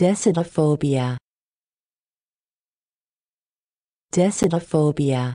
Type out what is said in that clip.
Decidophobia Decidophobia